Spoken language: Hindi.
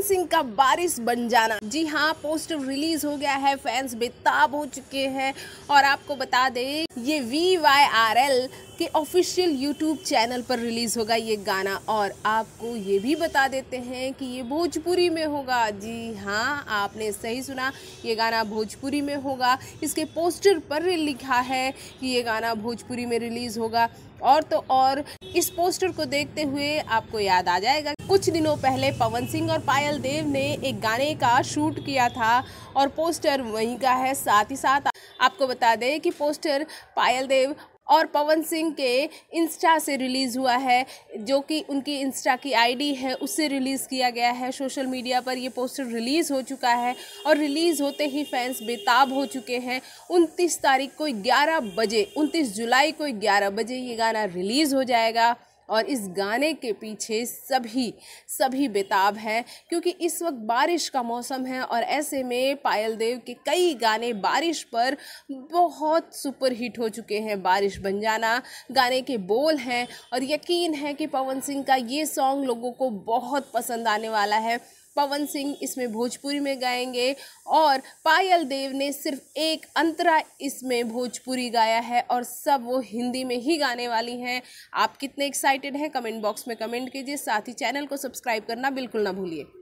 सुशांत सिंह का बारिश बन जाना जी हाँ पोस्टर रिलीज हो गया है फैंस बेताब हो चुके हैं और आपको बता दें ये वी वाई आर एल के ऑफिशियल यूट्यूब चैनल पर रिलीज़ होगा ये गाना और आपको ये भी बता देते हैं कि ये भोजपुरी में होगा जी हाँ आपने सही सुना ये गाना भोजपुरी में होगा इसके पोस्टर पर लिखा है कि ये गाना भोजपुरी में रिलीज़ होगा और तो और इस पोस्टर को देखते हुए आपको याद आ जाएगा कुछ दिनों पहले पवन सिंह और पायल देव ने एक गाने का शूट किया था और पोस्टर वहीं का है साथ ही साथ आपको बता दें कि पोस्टर पायल देव और पवन सिंह के इंस्टा से रिलीज़ हुआ है जो कि उनकी इंस्टा की आईडी है उससे रिलीज़ किया गया है सोशल मीडिया पर ये पोस्टर रिलीज़ हो चुका है और रिलीज़ होते ही फैंस बेताब हो चुके हैं उनतीस तारीख को ग्यारह बजे उनतीस जुलाई को ग्यारह बजे ये गाना रिलीज़ हो जाएगा और इस गाने के पीछे सभी सभी बेताब हैं क्योंकि इस वक्त बारिश का मौसम है और ऐसे में पायल देव के कई गाने बारिश पर बहुत सुपर हिट हो चुके हैं बारिश बन जाना गाने के बोल हैं और यकीन है कि पवन सिंह का ये सॉन्ग लोगों को बहुत पसंद आने वाला है पवन सिंह इसमें भोजपुरी में गाएंगे और पायल देव ने सिर्फ एक अंतरा इसमें भोजपुरी गाया है और सब वो हिंदी में ही गाने वाली हैं आप कितने एक्साइटेड हैं कमेंट बॉक्स में कमेंट कीजिए साथ ही चैनल को सब्सक्राइब करना बिल्कुल ना भूलिए